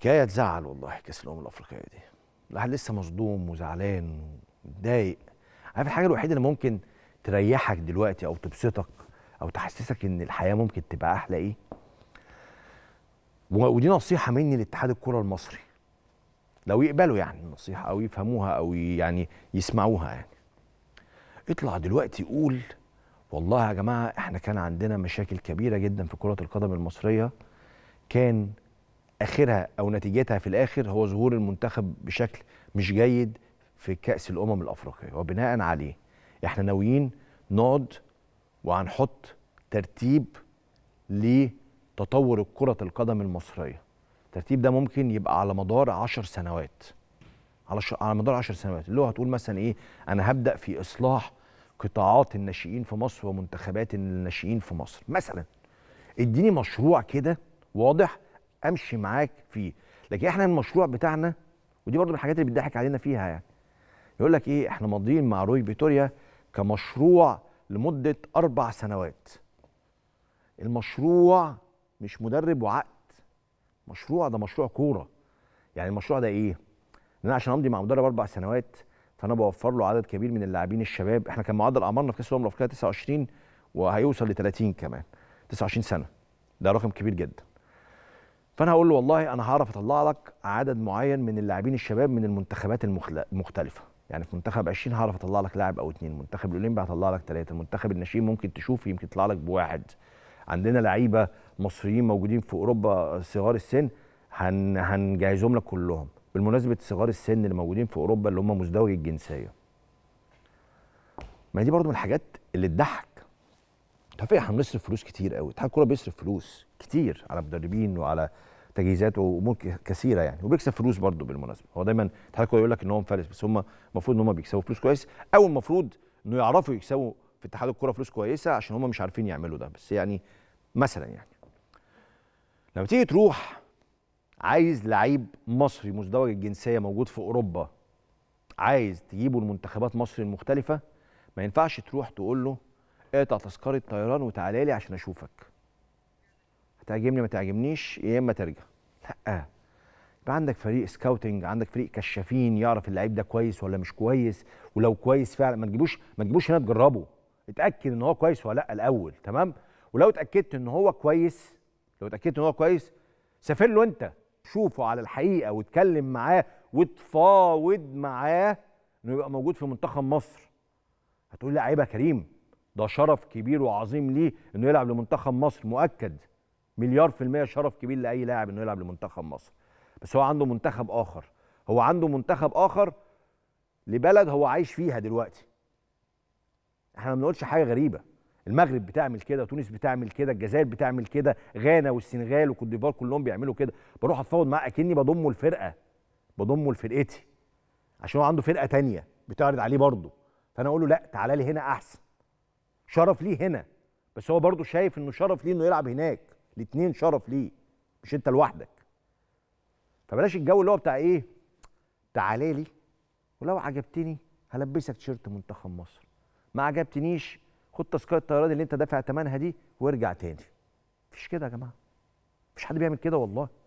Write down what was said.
حكايه تزعل والله كاس الامم الافريقيه دي الواحد لسه مصدوم وزعلان ومتضايق عارف الحاجه الوحيده اللي ممكن تريحك دلوقتي او تبسطك او تحسسك ان الحياه ممكن تبقى احلى ايه ودي نصيحه مني لاتحاد الكره المصري لو يقبلوا يعني النصيحه او يفهموها او يعني يسمعوها يعني اطلع دلوقتي قول والله يا جماعه احنا كان عندنا مشاكل كبيره جدا في كره القدم المصريه كان اخرها او نتيجتها في الاخر هو ظهور المنتخب بشكل مش جيد في كاس الامم الافريقيه وبناء عليه احنا ناويين نقعد وهنحط ترتيب لتطور كره القدم المصريه الترتيب ده ممكن يبقى على مدار 10 سنوات على ش... على مدار 10 سنوات اللي هو هتقول مثلا ايه انا هبدا في اصلاح قطاعات الناشئين في مصر ومنتخبات الناشئين في مصر مثلا اديني مشروع كده واضح امشي معاك فيه لكن احنا المشروع بتاعنا ودي برضو من الحاجات اللي بتضحك علينا فيها يعني يقول لك ايه احنا ماضيين مع روي فيتوريا كمشروع لمده اربع سنوات المشروع مش مدرب وعقد مشروع ده مشروع كوره يعني المشروع ده ايه ان انا عشان امضي مع مدرب اربع سنوات فانا بوفر له عدد كبير من اللاعبين الشباب احنا كان معدل اعمارنا في كاس الامم الافريقيه 29 وهيوصل ل 30 كمان 29 سنه ده رقم كبير جدا فانا هقول له والله انا هعرف اطلع لك عدد معين من اللاعبين الشباب من المنتخبات المختلفه يعني في منتخب 20 هعرف اطلع لك لاعب او اثنين منتخب الاولمبي هطلع لك ثلاثه المنتخب الناشئين ممكن تشوف يمكن يطلع لك بواحد عندنا لعيبه مصريين موجودين في اوروبا صغار السن هن هنجهزهم لك كلهم بالمناسبه صغار السن اللي موجودين في اوروبا اللي هم مزدوجي الجنسيه ما دي برضو من الحاجات اللي تضحك انت احنا بنصرف فلوس كتير قوي اتحاد الكوره بيصرف فلوس كتير على مدربين وعلى تجهيزات وامور كثيره يعني وبيكسب فلوس برضه بالمناسبه هو دايما الاتحاد الكوره يقول لك ان هو مفلس بس هم المفروض ان هم بيكسبوا فلوس كويس او المفروض انه يعرفوا يكسبوا في اتحاد الكوره فلوس كويسه عشان هم مش عارفين يعملوا ده بس يعني مثلا يعني لما تيجي تروح عايز لعيب مصري مزدوج الجنسيه موجود في اوروبا عايز تجيبه لمنتخبات مصر المختلفه ما ينفعش تروح تقول له اقطع تذكره طيران وتعالى لي عشان اشوفك هتعجبني ما تعجبنيش يا اما ترجع لا يبقى عندك فريق سكاوتنج عندك فريق كشافين يعرف اللعيب ده كويس ولا مش كويس ولو كويس فعلا ما تجيبوش ما تجيبوش هنا تجربه اتاكد ان هو كويس ولا لا الاول تمام ولو اتاكدت ان هو كويس لو اتاكدت ان هو كويس سافر له انت شوفه على الحقيقه واتكلم معاه وتفاوض معاه انه يبقى موجود في منتخب مصر هتقول لي لعيبه يا كريم ده شرف كبير وعظيم ليه انه يلعب لمنتخب مصر مؤكد مليار في المية شرف كبير لأي لاعب إنه يلعب لمنتخب مصر بس هو عنده منتخب آخر هو عنده منتخب آخر لبلد هو عايش فيها دلوقتي احنا ما بنقولش حاجة غريبة المغرب بتعمل كده تونس بتعمل كده الجزائر بتعمل كده غانا والسنغال وكوت ديفوار كلهم بيعملوا كده بروح اتفاوض معاه اكني بضمه الفرقه بضمه لفرقتي عشان هو عنده فرقه تانية بتعرض عليه برضه فانا اقول له لا تعالى لي هنا احسن شرف ليه هنا بس هو برضه شايف انه شرف ليه انه يلعب هناك الاثنين شرف ليه مش انت لوحدك فبلاش الجو اللي هو بتاع ايه تعالي لي ولو عجبتني هلبسك تيشيرت منتخب مصر ما عجبتنيش خد تذكره الطيران اللي انت دافع ثمنها دي وارجع تاني مفيش كده يا جماعه مفيش حد بيعمل كده والله